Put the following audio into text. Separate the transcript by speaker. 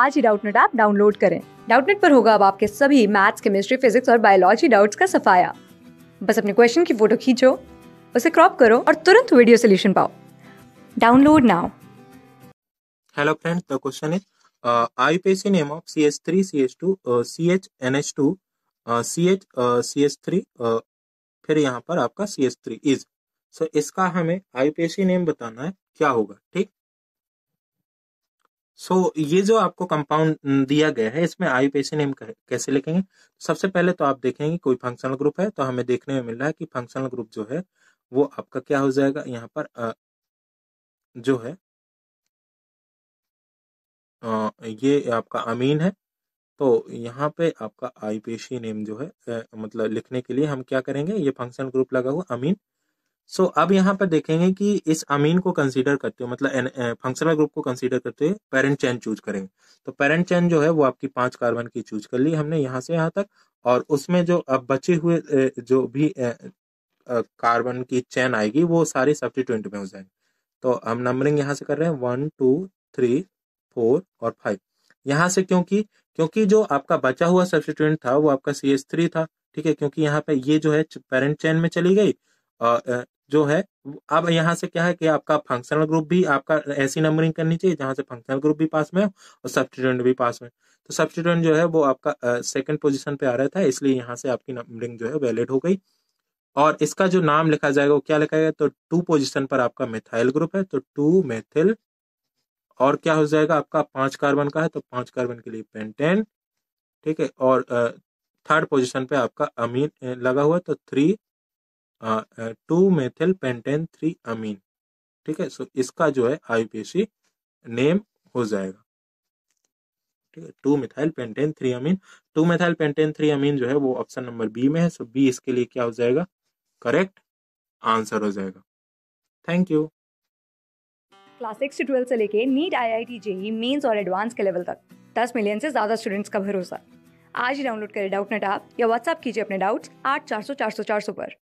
Speaker 1: आज ही Doubtnut app download करें डाउटनेट पर होगा अब आपके सभी मैथ्स केमिस्ट्री फिजिक्स और बायोलॉजी डाउट्स का सफाया बस अपने क्वेश्चन की फोटो खींचो उसे क्रॉप करो और तुरंत वीडियो सोल्यूशन पाओ download now
Speaker 2: hello friends the question is IUPAC name of CH3 CH2 CH NH2 CH CH3 फिर यहाँ पर आपका CH3 इज सो इसका हमें आईपीएसी नेम बताना है क्या होगा ठीक सो so, ये जो आपको कंपाउंड दिया गया है इसमें आईयूपीएसी नेम कैसे लिखेंगे सबसे पहले तो आप देखेंगे कोई फंक्शनल ग्रुप है तो हमें देखने में मिल रहा है कि फंक्शनल ग्रुप जो है वो आपका क्या हो जाएगा यहाँ पर आ, जो है आ, ये आपका अमीन है तो यहाँ पे आपका आईपीएसी नेम जो है आ, मतलब लिखने के लिए हम क्या करेंगे ये फंक्शन ग्रुप लगा हुआ अमीन सो so, अब यहाँ पर देखेंगे कि इस अमीन को कंसीडर मतलब करते हुए मतलब फंक्शनल ग्रुप को कंसीडर करते हुए पेरेंट चैन चूज करेंगे तो पेरेंट चैन जो है वो आपकी पांच कार्बन की चूज कर ली हमने यहाँ से यहाँ तक और उसमें जो अब बचे हुए जो भी कार्बन की चैन आएगी वो सारी ट्वेंटी में हो जाएंगे तो हम नंबरिंग यहाँ से कर रहे हैं वन टू थ्री फोर और फाइव यहाँ से क्योंकि क्योंकि जो आपका बचा हुआ सब्सिट्यूंट था वो आपका सी एस थ्री था ठीक है क्योंकि यहाँ पे ये जो है पेरेंट चैन में चली गई जो है अब यहाँ से क्या है कि आपका फंक्शनल ग्रुप भी आपका ऐसी नंबरिंग करनी चाहिए जहाँ से फंक्शनल ग्रुप भी पास में हो और सब्सिडेंट भी पास में तो सब्सिडेंट जो है वो आपका सेकंड पोजीशन पे आ रहा था इसलिए यहाँ से आपकी नंबरिंग जो है वैलिड हो गई और इसका जो नाम लिखा जाएगा वो क्या लिखा जाएगा तो टू पोजिशन पर आपका मिथाइल ग्रुप है तो टू मेथिल और क्या हो जाएगा आपका पांच कार्बन का है तो पांच कार्बन के लिए पेंटेन ठीक है और थर्ड पोजिशन पे आपका अमीन लगा हुआ है तो three two methyl pentane three amine ठीक है सो इसका जो है आईपीसी नेम हो जाएगा ठीक है two methyl pentane three amine two methyl pentane three amine जो है वो ऑप्शन नंबर बी में है सो बी इसके लिए क्या हो जाएगा करेक्ट आंसर हो जाएगा thank you
Speaker 1: class six to twelfth से लेके NEET I I T JEE mains और एडवांस के लेवल तक दस मिलियन से ज्यादा स्टूडेंट्स का भरोसा आज ही डाउनलोड करें डाउट नेट ऐप या व्हाट्सएप कीजिए अपने डाउट्स आठ चार सौ चार सौ चार सौ पर